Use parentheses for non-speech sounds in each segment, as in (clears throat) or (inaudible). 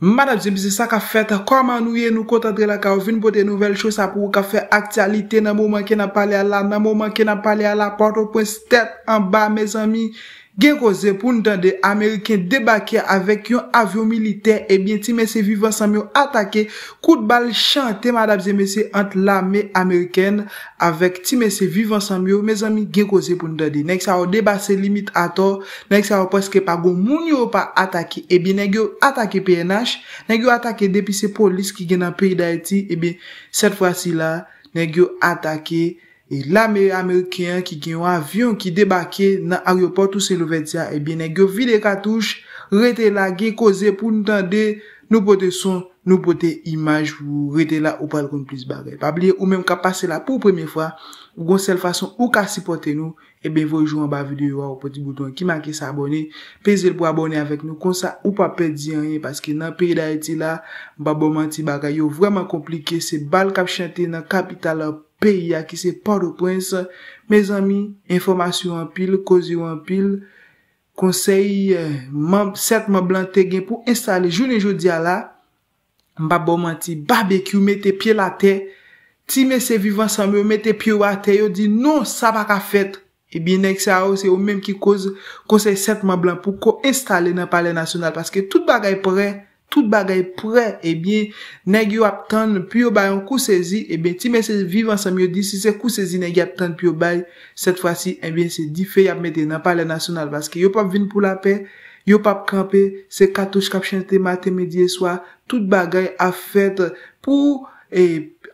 Mada bize bize sa ka fet, koman nou ye nou kontadre la ka ouvin bo de nouvel chousa pou ka fe aktialite nan mouman ki nan pale ala, nan mouman ki nan pale ala, porto pwens tet an ba me zami. Gen koze pou nou dande Ameriken debake avèk yon avyon militer. Ebyen eh ti mè se vivansan mè ou atake kout bal chante madab zemese ant la mè Ameriken avèk ti mè se vivansan mè ou. Mè zami gen koze pou nou dande. Nèk sa ou debase limit ato. Nèk sa ou pweske pa goun moun yo ou pa atake. Ebyen eh nèk yo atake PNH. Nèk yo atake depi se polis ki gen an pey da eti. Ebyen eh set fwa si la nèk yo atake PNH. E la me Amerikyen ki gen yon avyon ki debake nan arioport ou se louvetia, e bine gyo vide katouj, rete la ge koze pou nou tande nou pote son, nou pote imaj, ou rete la ou pal kon plis bagay. Pabliye, ou menm ka pase la pou premye fwa, ou gonsel fason ou ka sipote nou, e bine vojou an ba vide yo a ou poti bouton ki manke sa abone, peze l pou abone avek nou, kon sa ou pa pedi anye, paske nan perida eti la, babo manti bagay yo vreman komplike, se bal kap chante nan kapital ap, peyi a ki se por ou prens, me zami, informasyon anpil, kozyon anpil, konsey, certman eh, blan te gen pou installe, jounen joudi a la, mba bom an ti, barbekyou, mette pie la te, ti mese vivan sanmou, mette pie ou a te, yo di, non, sa bak a fet, e bin ek sa ou, se ou menm ki kozy, konsey certman blan pou ko installe nan pale nasyonal, paske tout bagay pre, Tout bagay pre, ebyen, eh neg yo ap tan, pi yo bayan, kou sezi, ebyen, eh ti mese vivan sa myo di, si se kou sezi neg yo ap tan, pi yo bayan, set fwa si, ebyen, eh se di fey ap meten nan pale nasyonal. Baske yo pap vin pou la pe, yo pap kampe, se katouj kap chante mate medye swa, tout bagay ap fet pou e...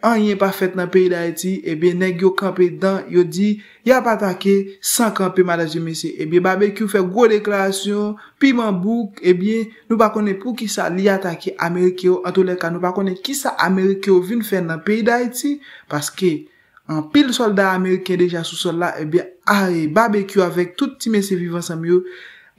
An yon pa fèt nan peyi da iti, ebi neg yon kampe dan, yon di, yon pa takè, san kampe mada jimese. Ebi, babekyo fè gwo deklarasyon, pi mambouk, ebi, nou pa konè pou ki sa liya takè Amerike yo. An tou lè ka, nou pa konè ki sa Amerike yo vin fè nan peyi da iti, paske, an pil soldat Amerike deja sou soldat, ebi, ari, babekyo avèk tout ti mese vivansan miyo,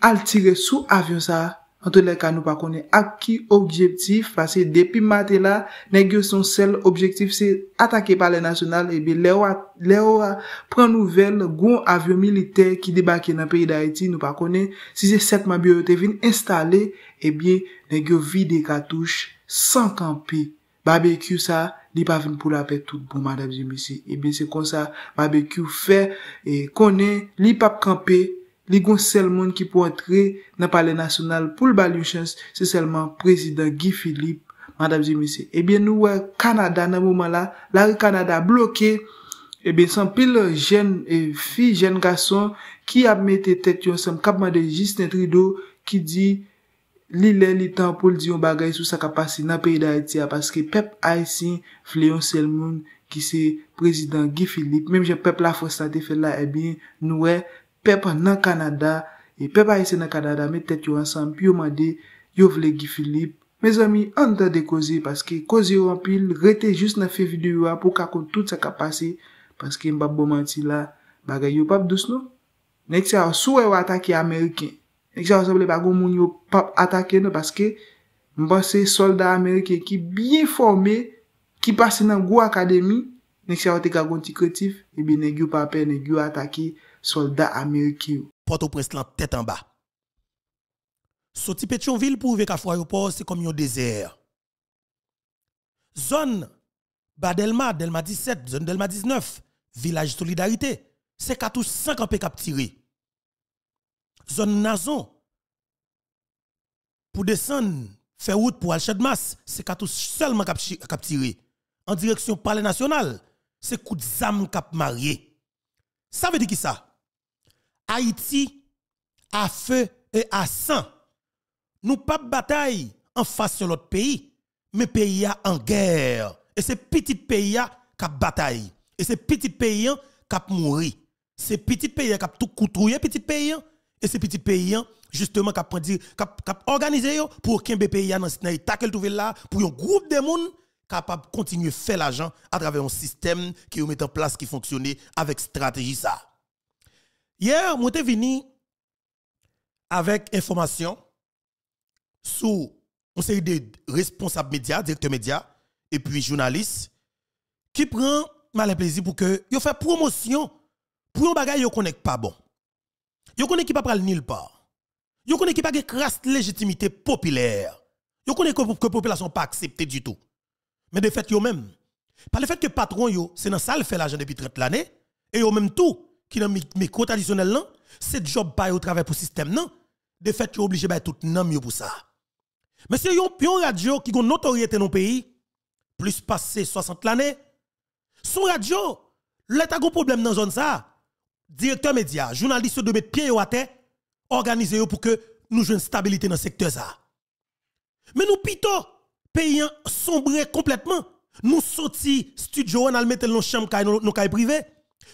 al tire sou avyon sa. Ante le ka nou pa kone ak ki objektif, pase depi mate la, negyo son sel objektif se atake pa le nasyonal, ebi le ou a pren nouvel goun avyon milite ki debake nan peyi da iti, nou pa kone, si se set ma biyote vin installe, ebi negyo vide katouche san kampe. Ba bekyou sa, li pa vin pou la pe tout pou madame jimisi. Ebi se kon sa, ba bekyou fe, e kone, li pap kampe, li goun sel moun ki pou antre nan pale nasyonal pou l balyoushans se selman prezident Guy Philippe mandap di misi. Ebyen eh nou wè Kanada nan mouman la, lari Kanada bloke, ebyen eh san pil jen, fi jen gason ki ap mette tet yon sem kap mande Justin Trudeau ki di li lè, li tan pou l di yon bagay sou sa kapasi nan peyida eti ya paske pep aysin fleyon sel moun ki se prezident Guy Philippe mèm jen pep la fosnate fel la ebyen eh nou wè pep nan Kanada, e pep a yese nan Kanada, met tèt yo ansan, pi yo mande, yo vle gifilip. Me zomi, anta de kozi, paske kozi yo anpil, rete just nan fe videyo wa, pou kakon tout sa kapase, paske mbap bomanti la, bagay yo pap dous nou. Nek se yo souwe yo atake Ameriken, nek se yo sable bago moun yo pap atake nou, paske mbase solda Ameriken ki bi informe, ki pase nan gwo akademi, nek se yo te kakon ti kretif, e bi negyo pape, negyo atake, soldats américains. Port-au-Prince tête en bas. Soti Petionville pour ouvrir le port, c'est comme un désert. Zone Badelma, Delma 17, zone Delma 19, village Solidarité, c'est 4 ou 5 cap tirer. Zone Nazon, pour descendre, faire route pour Alchadmas, Mass, c'est 4 ou seulement cap tirer. En direction Palais National, c'est coup de zam cap marié. Ça veut dire qui ça? Haïti à feu et à sang. Nous pas bataille en face de l'autre pays, mais pays a en guerre. Et ces petit pays a qui bataille. Et ces petit pays a qui mourir. C'est petit pays qui tout coutrouiller petit pays et ces petit pays justement qui organiser pour qu'un pays dans ce état là pour un groupe de monde capable continuer à faire l'argent à travers un système qui met en place qui fonctionne avec stratégie ça. Hier, moi suis venu avec information sur une série de responsables médias, directeurs médias et puis journalistes qui prend mal plaisir pour que yo fait promotion pour un bagage ne connaît pas bon. Yo connaît qui pas pral nulle part. Yo ne qui pas crasse légitimité populaire. Yo connaît que population pas acceptées du tout. Mais de fait yo même par le fait que patron c'est dans ça fait l'argent depuis 30 l'année et yo même tout qui dans mes cours traditionnels, c'est job pas au travail pour le système. Non? De fait, tu obligé de tout non mieux pour ça. Mais c'est pion radio qui a notoriété dans le pays, plus passé 60 l'année. Son radio, l'État a problème dans la zone ça. Directeur média, journaliste de mettre pied à terre, organiser pour que nous jouions une stabilité dans le secteur ça. Mais nous, plutôt, payant sombrer complètement. Nous sortis studio, nous mettons dans chambre, nos cailles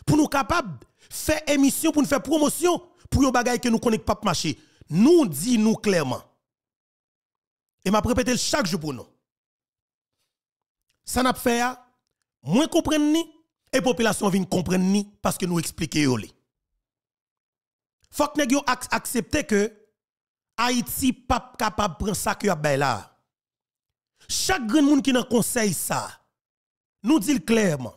pour nous capables fait émission pour nous faire promotion pour yon bagay que nous connaissons pas marché. Nous dit nous clairement. Et m'a répété chaque jour pour nous. Ça n'a pas fait, hein? moins comprendre ni, et population vient comprendre ni, parce que nous expliquons li. Faut que nous accepter que Haïti pas capable de prendre ça que yon là. Chaque grand monde qui nous conseille ça, nous dit clairement.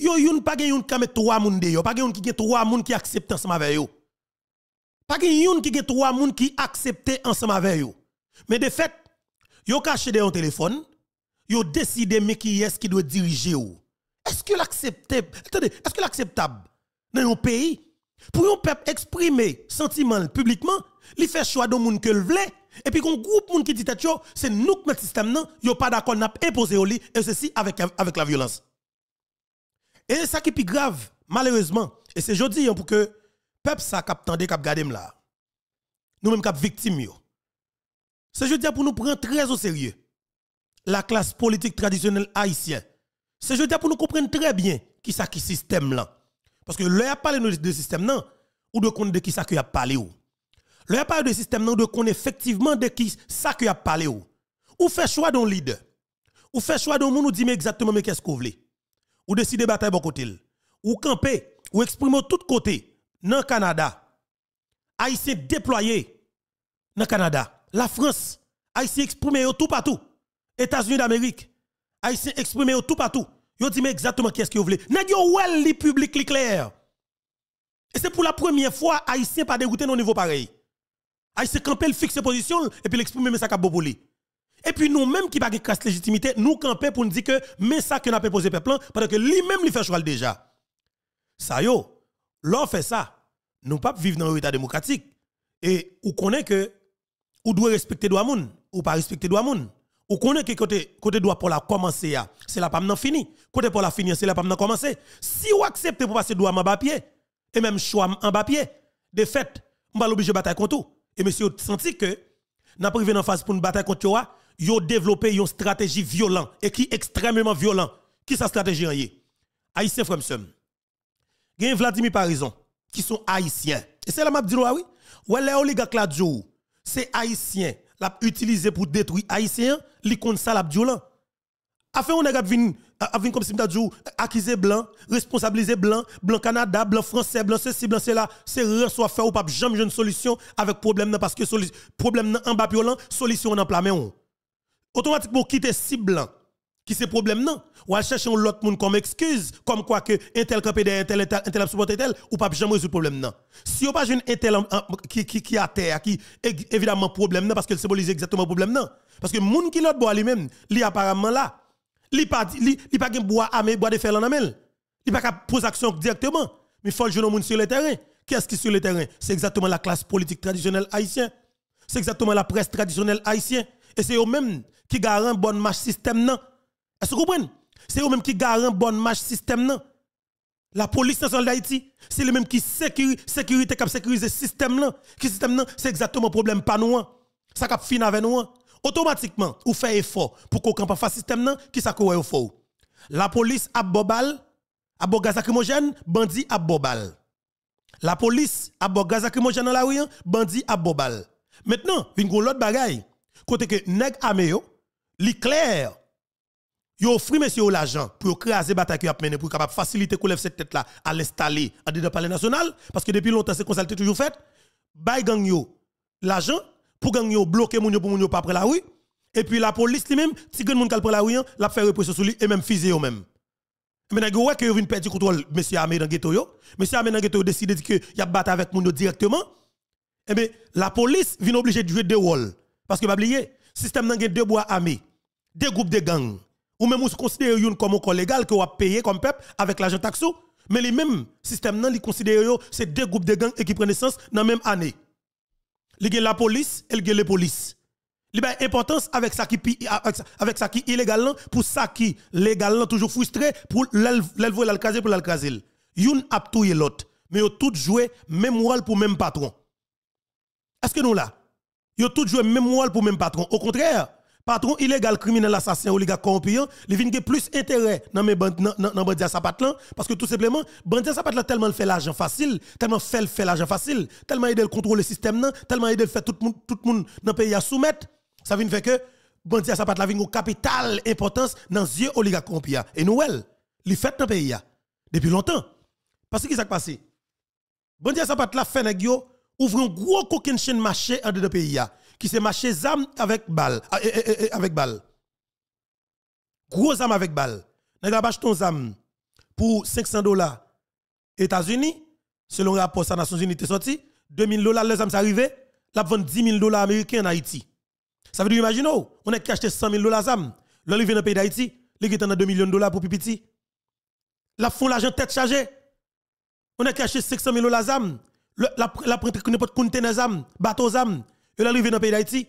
Yo yon pa gen yon ka met 3 moun de yo, pas gen yon ki gen 3 moun ki accepte ensemble avec yo. Pa gen yon ki gen 3 moun ki accepte ensemble avec yo. Mais de fait, yo caché de yon téléphone, yo décidé mais qui est-ce qui doit diriger yo. Est-ce que l'acceptable, attendez, est-ce que l'acceptable dans un pays pour un peuple exprimer sentiment publiquement, il fait choix de monde que le veut et puis qu'on groupe moun ki dit c'est nous qui met système nan, yo pas d'accord n'a imposé au lit et ceci avec avec la violence. Et ça qui est plus grave, malheureusement, et c'est jeudi hein, pour que le peuple ça cap tendé cap garder là. Nous mêmes cap victimes C'est jeudi hein, pour nous prendre très au sérieux la classe politique traditionnelle haïtienne. C'est jeudi hein, pour nous comprendre très bien qui ça qui système là. Parce que leur a parlé de système non, ou de compte de qui ça qui a parlé ou. de système non, de effectivement de qui ça a parlé ou. Ou fait choix d'un leader. Ou fait choix d'un monde ou dit exactement mais qu'est-ce qu'on voulez ou décider bataille bon côté ou camper ou exprimer tout côté dans le Canada haïtien déployé dans le Canada la France haïtien exprimé tout partout États-Unis d'Amérique haïtien exprimé tout partout yo dit mais exactement qu'est-ce que vous voulez nèg yo li public clair et c'est pour la première fois haïtien pas dégoûté non niveau pareil haïtien camper fixe position et puis l'exprimer mais ça cap et puis nous-mêmes qui n'avons pas légitimité, nous camper pour nous dire que, mais ça que nous avons posé peuple, pendant que lui-même lui fait choix déjà. Ça yo, l'on fait ça, nous pas vivre dans un état démocratique. Et on connaît que, ou doit respecter droit moun, ou pas respecter droit moun. Ou connaît que côté côté droit pour la commencer ah, c'est la pas non fini. Côté pour la finir, c'est la pâme nan commencer. Si vous accepte pour passer droit en pied, et même choix en pied, de fait, on va de bataille contre tout. Et monsieur senti que n'a privé en face pour une bataille contre toi, ont développé une stratégie violente et qui est extrêmement violent. Qui sa stratégie en yé? Haïtien Fremsem. Gen Vladimir Parison, qui sont haïtiens. Et c'est la map dit oui. Ou les oligarques là c'est haïtien, l'a utilisé pour détruire Haïtiens, li kon ça l'a violent. Afin on a vinn vinn comme si m'ta dit oh, blanc, responsabiliser blanc, blanc Canada, blanc français, blanc ceci, blanc cela, c'est reçoit faire ou pas jamais une solution avec problème parce que problème en bas violent, oh solution en plein automatiquement quitter cible qui c'est problème non ou à chercher l'autre monde comme excuse comme quoi que intel campé derrière tel intel a tel ou pas jamais résoudre problème non si on pas une intel qui qui qui à terre qui évidemment problème non parce qu'elle symbolise exactement problème non parce que monde qui l'autre bois lui-même lui apparemment là lui pas lui pas gain bois armé bois de fer en amel il pas poser action directement mais faut jeune monde sur le terrain qu'est-ce qui sur le terrain c'est exactement la classe politique traditionnelle haïtienne c'est exactement la presse traditionnelle haïtienne et c'est eux-mêmes qui garant bon match système Est-ce que vous comprenez C'est eux-mêmes qui garantent bon match système La police nationale d'Haïti, c'est eux mêmes qui sécurisent le système là. Qui système là, c'est exactement le problème pas nous. Hein. Ça cap fin avec nous. Hein. Automatiquement, ou fait effort pour qu'on pas le système là qui ça au faux. La police a bobal, a gaz lacrymogène, bandit a bobal. La police a gaz acrymogène dans la rue, hein, bandit a bobal. Maintenant, une l'autre bagaille. Côté que nèg améo, li clair. Yo offri monsieur l'argent pour craser bataille qui a mené pour capable faciliter qu'on lève cette tête là à l'installer dans dedans palais national parce que depuis longtemps c'est comme ça toujours fait. Bay gang yo l'argent pour gang yo bloquer moun yo pour moun yo pas après la rue. Et puis la police lui-même, si grand kal pris la rue, hein, la fait répression sur lui et même fusé eux même. Mais nèg que yo vinn perdre contrôle monsieur Amé dans ghetto yo. Monsieur Amé dans ghetto décide que y a battre avec moun yo directement. Et eh bien la police vient obligé de jouer deux rôles. Parce que, pas oublier, système n'a deux bois armés, deux groupes de gangs, ou même vous une comme un légal que vous payé comme peuple avec l'agent taxé. mais les mêmes systèmes nan, ils considèrent c'est deux groupes de gangs qui prennent naissance dans la même année. Ils la police et les police. Ils ont importance avec ça qui est avec ça qui illégal pour ça qui est légal toujours frustré pour l'élever l'alcazel pour l'alcazel. Youn a tout l'autre, mais ont tout joué même rôle pour même patron. Est-ce que nous là Yo tout joué même rôle pour même patron. Au contraire, patron illégal, criminel, assassin, oligarque corrompu, il vient plus intérêt dans mes bandits parce que tout simplement Bandia à sapat tellement fait l'argent facile, tellement fait fait l'argent facile, tellement aidé le contrôle le système nan, tellement aide fait tout le monde tout le pays à soumettre. Ça vient fait que Bandia à sapat une capitale au capital importance dans yeux oligarque corrompu et Noël, il fait dans pays depuis longtemps. Parce que qui s'est passé Bandia à sapat la fait ouvre un gros coquin chaîne marché en deux pays qui se marché zam avec balle ah, eh, eh, eh, avec balle gros zam avec balle n'a pas ton zam pour 500 dollars États-Unis selon le rapport des Nations Unies est sorti 2000 dollars les zam arrivé la vend 10 000 dollars américains en Haïti ça veut dire imaginez on a caché 100 000 dollars zam l'on vient dans le pays d'Haïti il est en 2 millions de dollars pour pipiti la font l'argent tête chargée on a caché 500 000 dollars zam la prendre que n'importe conteneur zam, bateau zam, il arrive dans pays d'Haïti,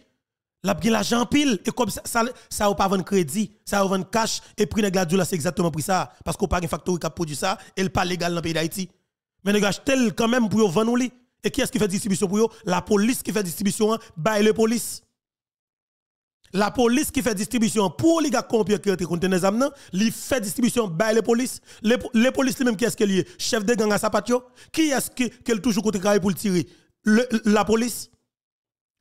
l'a pris l'argent pile et comme ça ça ça pas vendre crédit, ça vendre cash et prix de la c'est exactement pour ça parce qu'on pas une factory qui a produit ça et pas légal dans le pays d'Haïti. Mais gâche tel quand même pour vendre li et qui est-ce qui fait distribution pour yo? La police qui fait distribution, hein? baille le police. La police qui fait distribution pour les gars qui ont contre les âmes, ils fait distribution par les polices. Les, les polices même qui est-ce qu'elle est Chef de gang à Sapatio Qui est-ce qu'elle toujours contre pour le tirer La police.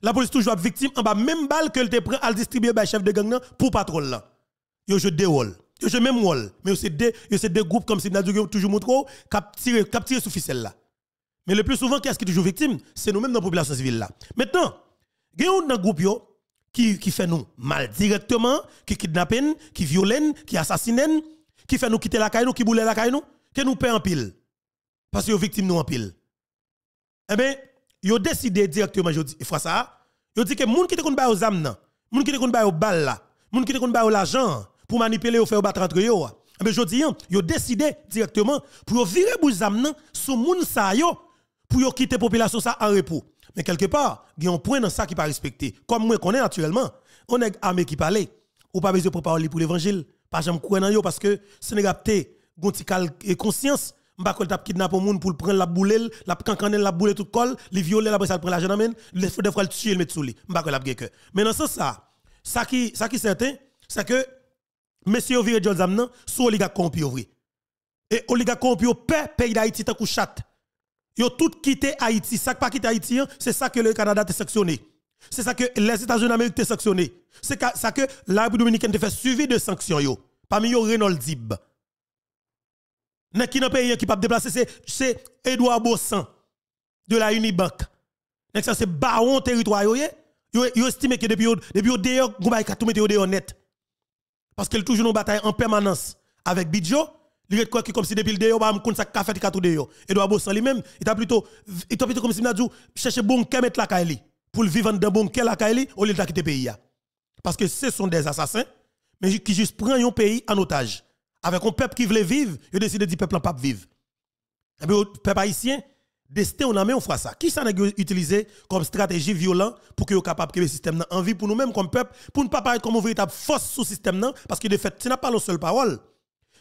La police toujours victime en bas même balle qu'elle te prend à distribuer par chef de gang pour patrouille là. Yo je déroule. Yo je même rôle. Mais c'est deux c'est deux groupes comme si nous toujours montre cap tirer sous ficelle là. Mais le plus souvent qui est-ce qui est toujours victime, c'est nous-mêmes dans la population civile là. Maintenant, gagne dans groupe qui, fait nous mal directement, qui kidnappent, qui violent, qui assassinent, qui fait nous quitter la caille, qui boule la caille, qui nous paie en pile. Parce que les victimes nous en pile. Eh bien, ils décidé directement, je dis, faut ça, ils dit que les gens qui ont fait aux âmes, les gens qui ont fait aux balles, les gens qui ont aux l'argent, pour manipuler ou faire battre entre eux, eh bien, je dis, ils hein, ont décidé directement pour virer les âmes sur les gens pour quitter la population en repos. Mais quelque part, il y a un point dans ça qui n'est pas respecté. Comme moi, qu'on est naturellement, on est armé qui parle. Ou pas besoin de parler pour l'évangile. Pas jamais courir dans yo parce que Sénégal, gon cal et conscience m'pa kol tap kidnapper monde pour prendre la boule la cancanel la boule tout col les violer la ça prend la amène les fois des fois le tuer le mettre sous lui kol mais dans sens ça ça qui ça qui certain c'est que monsieur Ovire Jolzam nan sous oligarque corrompu vrai et oligarque corrompu paix pays d'Haïti tant kou chat. Yo tout quitté Haïti. Ça pas quitté Haïti, hein, c'est ça que le Canada te sanctionné. C'est ça que les États-Unis d'Amérique te sanctionné. C'est ça que la République dominicaine te fait suivi de sanctions yo. Parmi yo Renold Dib. Nan qui nan pays hein, qui pas déplacer c'est c'est Edouard Bossan de la Unibank. C'est ça c'est baron territoire yo yo estime que depuis depuis yo dehors, tout mettre yo net. Parce qu'elle toujours en bataille en permanence avec Bidjo il est quoi qui comme si depuis le début, il va me compte ça café de tout et lui-même, il a plutôt il t'a plutôt comme si il a dit chercher bon qu'à mettre la caille pour vivre dans bon qu'à la caille au lieu de quitter pays Parce que ce sont des assassins mais qui juste prennent un pays en otage avec un peuple qui veut vivre, il décide de dire peuple pas vivre. Et bien, peuple haïtien destin on a mis on fera ça. Qui ça est utilisé comme stratégie violente pour que soit capable que le système en vie pour nous-mêmes comme peuple pour ne pas paraître comme une véritable force sous système parce que de fait, ce n'est pas la seule parole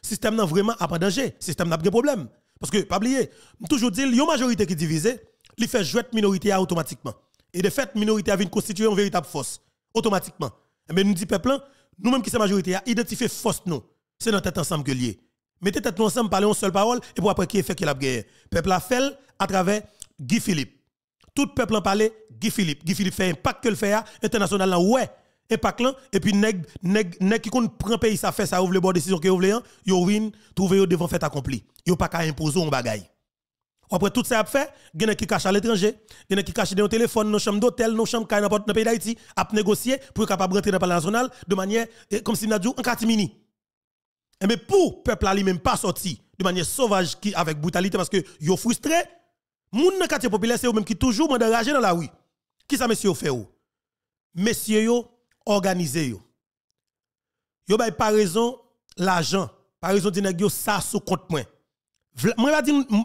système n'a vraiment pas danger, Le système n'a pas de problème. Parce que, pas oublier, toujours dire, il y a une majorité qui est divisée, il fait jouer la minorité automatiquement. Et de fait, minorité a constituer une véritable force, automatiquement. Mais nous dit peuple, nous-mêmes qui sommes majorité, a identifié force nous. C'est notre tête ensemble que lié. Mettez tête ensemble, parlez en seule parole, et pour après qui est fait qu'il a gagné. Peuple a fait à travers Guy Philippe. Tout peuple en parle, Guy Philippe. Guy Philippe fait un pacte que le fait international, ouais et pas clan et puis nèg nèg nèg qui compte prend pays ça fait ça ouvre le bon décision que ouvre hein, yo win trouver devant fait accompli yo pas qu'à imposer un bagaille après tout ça a fait gagne qui cache à l'étranger gagne qui cache dans téléphone nos chambres d'hôtel nos chambres dans n'importe pays d'Haïti a négocier pour capable rentrer dans le national de manière eh, comme si dit en catimini et eh mais pour peuple lui même pas sorti de manière sauvage qui avec brutalité parce que yo frustré moun dans quartier populaire c'est eux même qui toujours mandé dans la rue qui ça monsieur fait ou messieurs organisé yo. Yo bay par raison l'argent, par raison di nèg yo ça sous compte moi. Moi pas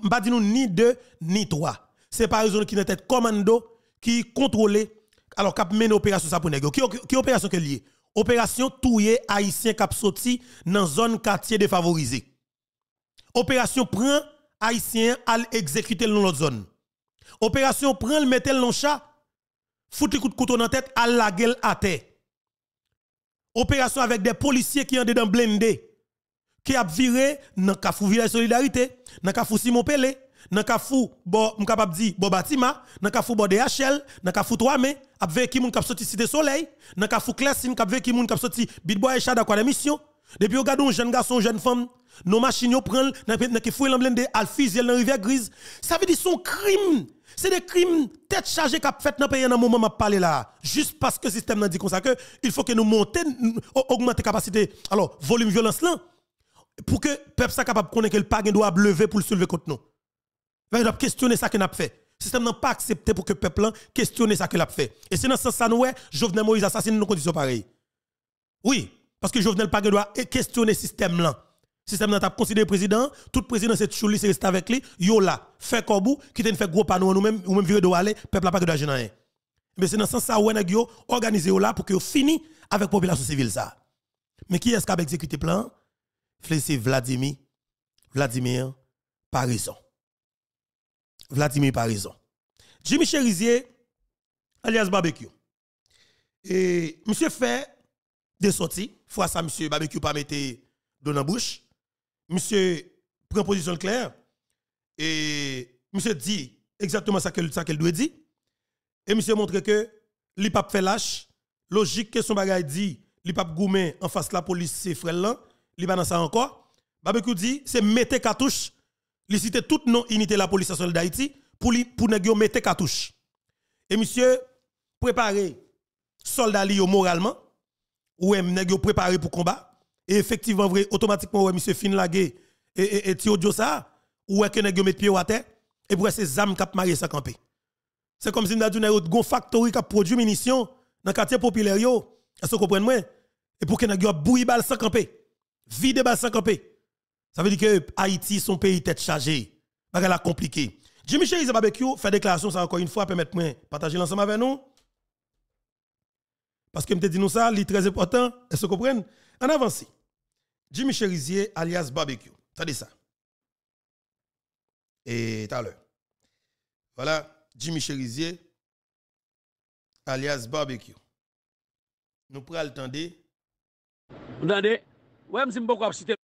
pas ni deux ni trois. C'est par raison qui tête commando qui contrôlait alors k'ap mener opération ça pour nèg yo. Qui opération que lié? Opération touyer haïtien cap sorti dans zone quartier défavorisé. Opération prend haïtien à exécuter dans l'autre zone. Opération prend le mettel dans chat, foutre coup de couteau dans tête à la gueule à terre opération avec des policiers qui ont dedans blindés, qui a viré dans Kafou Village Solidarité, dans Kafou Simon Pelé, dans Kafou cafou, bon, capable Bo bon Batima, dans Kafou cafou, de DHL, dans le 3 mai, ap ve qui moun kap sorti Cité Soleil, dans Kafou cafou Classine, kap ve qui moun kap sorti Bitboy et Chada, quoi d'émission. Depuis, on gadon jeune garçon, jeune femme, nos machines, on prend, nan qui fouille l'emblème de Alphys, dans rivière grise. Ça veut dire son crime. C'est des crimes tête chargée qu'a fait dans le pays dans moment m'a parlé là. Juste parce que le système dit comme ça que il faut que nous montions, augmenter capacité, alors volume violence là, pour que le peuple soit capable de connaître que le pas doit lever pour le soulever contre nous. Il doit questionner ça qu'il a fait. Le système n'a pas accepté pour que le peuple questionne ça qu'il a fait. Et c'est dans ce sens que Jovenel Moïse assassine dans conditions pareilles. Oui, parce que Jovenel pas doit questionner le système là. Système n'a pas considéré président, tout président c'est chouli, c'est resté avec lui, yo là, fait vous, qui te fait gros panneau nous mêmes ou même virer de aller, peuple n'a pas que d'agir Mais c'est dans ce sens ça où yo organisé là pour que yo fini avec population civile ça. Mais qui est-ce qui a exécuté plan C'est Vladimir Vladimir par Vladimir par Jimmy Cherizier alias barbecue. Et monsieur fait des sorties, fois ça monsieur barbecue pas mettre dans la bouche monsieur prend position claire et monsieur dit exactement ça qu'elle doit dire. Et monsieur montre que l'IPAP fait lâche. Logique que son bagage dit, l'IPAP Goumen, en face de la police, c'est frère là. L'IPAP dans encore. Babecou dit, c'est mettez cartouche. Il cite tout non unité la police à d'Haïti pour li, pour nèg mettre cartouche. Et monsieur préparer soldat li moralement ou même nèg préparé pour combat et effectivement, automatiquement, M. monsieur fin et, et, et Tio ça, ou est-ce que nèg met pied à terre, et pour ces âmes qui marié sa campé. C'est comme si nous avons une gon factory qui produit munitions dans le quartier populaire, est-ce que vous comprenez? Et pour que nèg bouilli balle sans camper, vide balle sans Ça veut dire que Haïti, son pays tête chargée. est compliqué. Jimmy Cheriz Barbecue fait déclaration, ça encore une fois, permettre moi partager l'ensemble avec nous. Parce que me dit nous ça, c'est très important. Est-ce que vous comprenez? En avance. Jimmy Cherizier alias Barbecue. Tade sa. E talon. Vola, Jimmy Cherizier alias Barbecue. Nou pou alitande. Unande, wèm zim pokop site.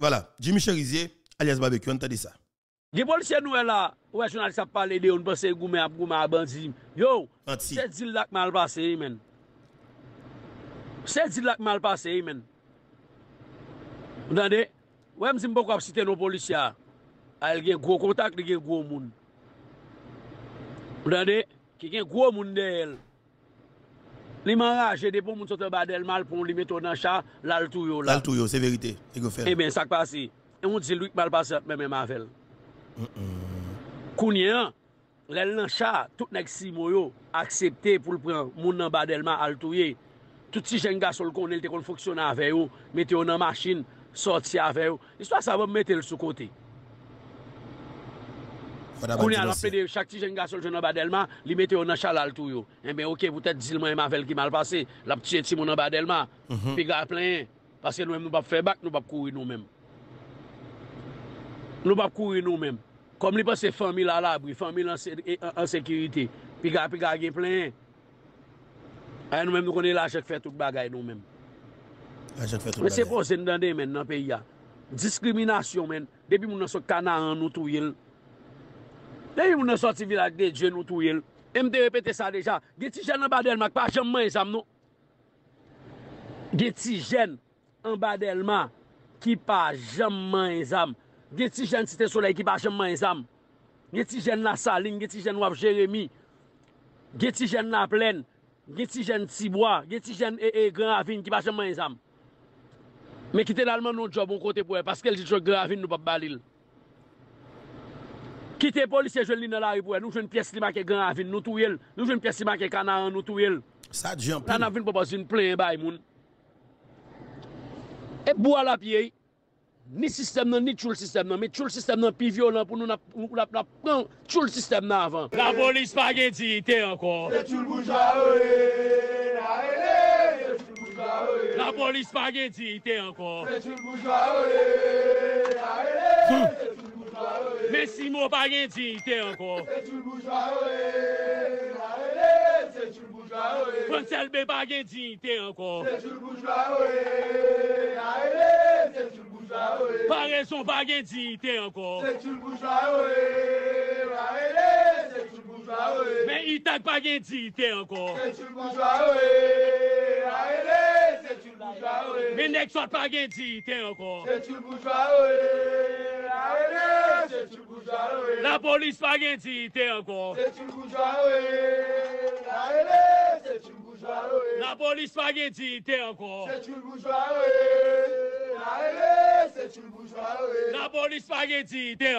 Vola, Jimmy Cherizier alias Barbecue. Unade sa. Gipol se nou el la, wèch nou alisa pale de, unpe se goume ap goume ap anzi. Yo, set zil lak malpase yi men. Set zil lak malpase yi men. Mwen an de, wèm zin pou kwa psite nou polisyar, al gen gwo kontak, li gen gwo moun. Mwen an de, ki gen gwo moun de el. Li man raje depo moun sote badel mal pou moun li meto nan cha, lal tou yo la. Lal tou yo, se verite, e go fer. E men sak pasi. E moun zil wik mal pasi, me men mavel. Kou nye an, lal nan cha, tout nek si mou yo, aksepte pou lpran moun nan badel man lal tou yo, tout si jen gasol kon, el te kon foksyonan veyo, meti yo nan masin, Sot si avè yo. Istwa eh sa wèm metè l sou kote. Kounè an aple de, chak ti jen gasol jen an badèlman, li metè yo nan chalal tou yo. Mè ok, voutet zil mwen yon mavel ki malpase, lap ti jen si moun an badèlman, pi ga aple yon. Pase nou mèm nou bap febak, nou bap kouy nou mèm. Nou bap kouy nou mèm. Kom li pase famil alabwi, famil an sekiriti, pi ga aple yon. Ayo nou mèm nou konè lajèk fè tout bagay nou mèm. Mwen se posen nan de men nan pe ya Diskriminasyon men Debi moun an so kanan an nou tou yil Debi moun an so ti vilak de dje nou tou yil M de repete sa deja Geti jen an badelman ki pa jem man yizam nou Geti jen an badelman Ki pa jem man yizam Geti jen ti te solei ki pa jem man yizam Geti jen la salin Geti jen wap jeremi Geti jen la plen Geti jen ti boa Geti jen e e gran avin ki pa jem man yizam Mais quittez l'allemand notre job, on côté pour elle, parce qu'elle dit que je gravine, nous pas balil. Quittez les policiers, je l'ai dans la rue pour elle, nous jouons une pièce qui marque gravine, nous tout Nous jouons une pièce qui marque canard, nous tout Ça dure dit un peu. Là, nous avons une plainte, bah, moun. Et à la pied, ni système non, ni tout le système non, mais tout le système non, plus violent pour nous, tout le système avant. La police pas guédité encore. C'est tout le bouge à eux. Polis pa gen zin ten an kon Se chul bouch ache Mè simon pa gen zin ten an kon Se chul bouch ache Frans elme pa gen zin ten an kon Se chul bouch ache Pa gen son pa gen zin ten an kon Se chul bouch ache Mè itak pa gen zin ten an kon Se chul bouch ache Ayer e Sen expelled mi ren ak agi lyen an, Na qinan se son sa avan Pon l Bluetooth, Na qinan se son sa avan Ap pocket man luyen v Teraz, Na qinan se son sa avan Pon l Bluetooth, Na qinan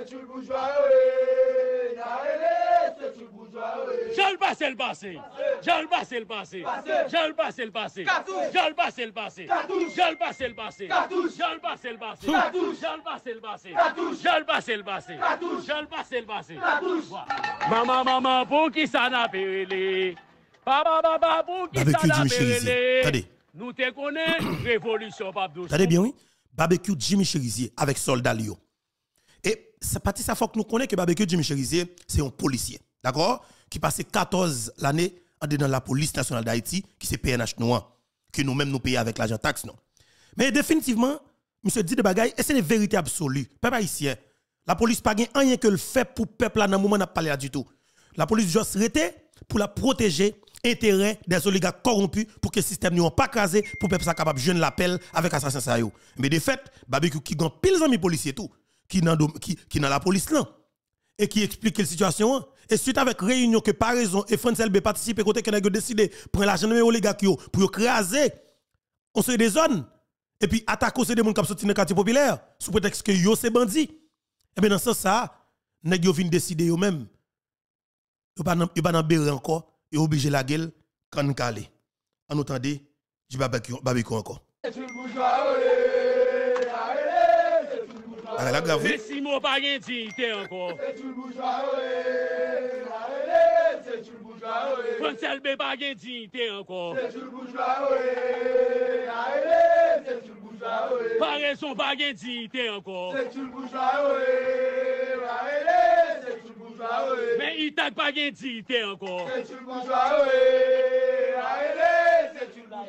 se son sa avan Je le passe, le passé. Je le passe, le passé. Je le passe, le passé. Je le passe, le passé. Je le passe, le passé. Je le passe, le passé. Je le passe, le passé. Je le le passé. Je le le passé. Maman, maman, pour qui ça pas Papa, papa, pour qui ça n'a pas Nous te connaissons, (clears throat) révolution, papa. dit bien, oui. Barbecue Jimmy Cherizier avec Soldat Lio. Et c'est parti, ça faut que nous connaissions que Barbecue Jimmy Cherizier, c'est un policier d'accord Qui passait 14 l'année en dans la police nationale d'Haïti, qui c'est PNH noir, hein. que nous-mêmes nous payons avec l'argent taxe, non Mais définitivement, monsieur dit de bagaille, et c'est une vérité absolue. Peuple haïtien, la police pas gagne rien que le fait pour peuple dans le moment n'a pas du tout. La police juste pour la protéger intérêt des oligarques corrompus pour que le système n'ont pas crasé pour peuple ça capable de jouer l'appel avec assassin ça mais de fait barbecue qui gagne pile amis policiers tout qui dans qui, dans la police là et qui explique la situation et suite avec réunion que par raison et France LB participe côté que a décidé prendre l'argent de oligarques pour craser on se des et puis attaquer c'est des gens qui sont dans quartier populaire sous prétexte que yo c'est bandi Et bien dans ce sens ça, nèg yo vinn décider yo même. Yo pas yo pas dans encore et obligé la gueule quand calé. En attendant du barbecue barbecue encore. Ah la grave. Ae le, sechul boujwa we Mwen chalbe bagen jin terko Ae le, sechul boujwa we Paren sou bagen jin terko Ae le, sechul boujwa we Men yi tak bagen jin terko Ae le, sechul boujwa we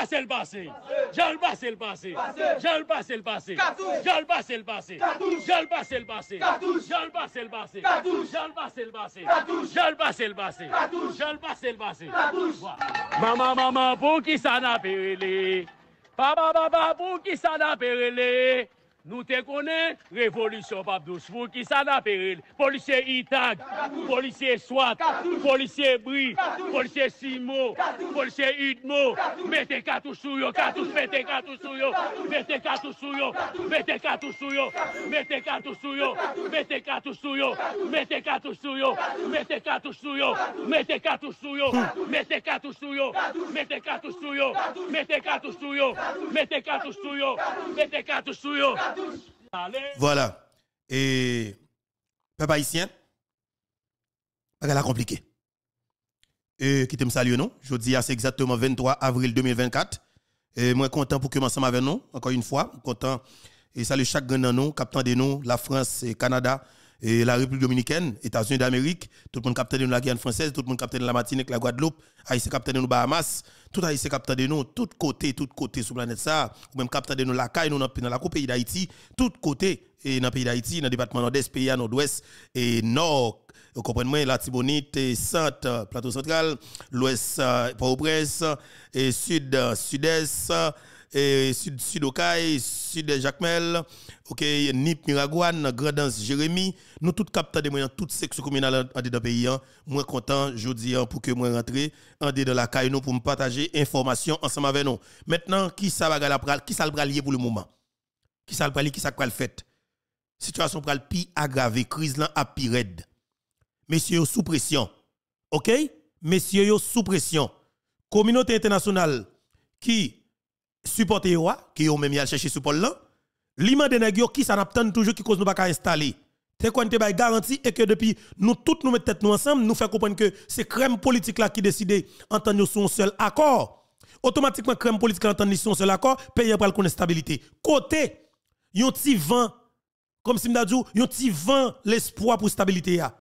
passe le passé. J'en le passé le passé. J'en le passé le passé. J'en le le passé. J'en le le passé. J'en le le passé. J'en le le passé. J'en le le passé. J'en le le passé. Maman, maman, pour qui ça n'a périlé Papa, papa, pour qui Nou te konen? Revolisyon papdous, foun ki san apere Polisye itak, polisye swat, polisye bri, polisye simo, polisye idmo Mete katou souyo, katou, mete katou souyo Voilà. Et, peuple haïtien, pas la compliqué. Et qui te me salue, non? Je dis, c'est exactement 23 avril 2024. Et moi, content pour que ensemble avec nous, encore une fois, content. Et salut chaque grand nous, captain de nous, la France, et Canada, et la République dominicaine, États-Unis d'Amérique, tout le monde capitaine de la Guyane française, tout le monde capitaine de la Martinique, la Guadeloupe, Haïti ah, capitaine de nos Bahamas, tout haïtien capté de nous, tout côté, tout côté sur la planète ça, ou même capté de nous la caille, nous dans la coupe pays d'Haïti, tout côté et dans le pays d'Haïti, dans le département nord-est, pays nord-ouest et nord. Vous comprenez, la Tibonite, centre, euh, plateau central, l'ouest, euh, port au et sud, euh, sud-est, et Sud Sudokai, Sud Jacmel, OK, Nip Miragouane, Grandance Jérémy, nous tous captons, de moyens toute section communale en dedans pays hein. Moi content dis hein, pour que moi rentrer en dedans la caille nous pour me partager information ensemble avec nous. Maintenant, qui ça va qui ça pour le moment Qui ça qui ça va le fait Situation pral pi aggravée, crise là à pi raide. Messieurs sous pression. OK Messieurs sous pression. Communauté internationale qui supporter yo qui yo même y a chercher support là l'imam de nèg qui ça n'attend toujours qui cause nous pas installer c'est quoi te garantie et que depuis nous toutes nous mettons tête nous ensemble nous fait comprendre que c'est crème politique là qui décide entendre son seul accord automatiquement crème politique entendre son seul accord pays pour la stabilité côté un petit vent comme si m'a dit yon petit vent l'espoir pour stabilité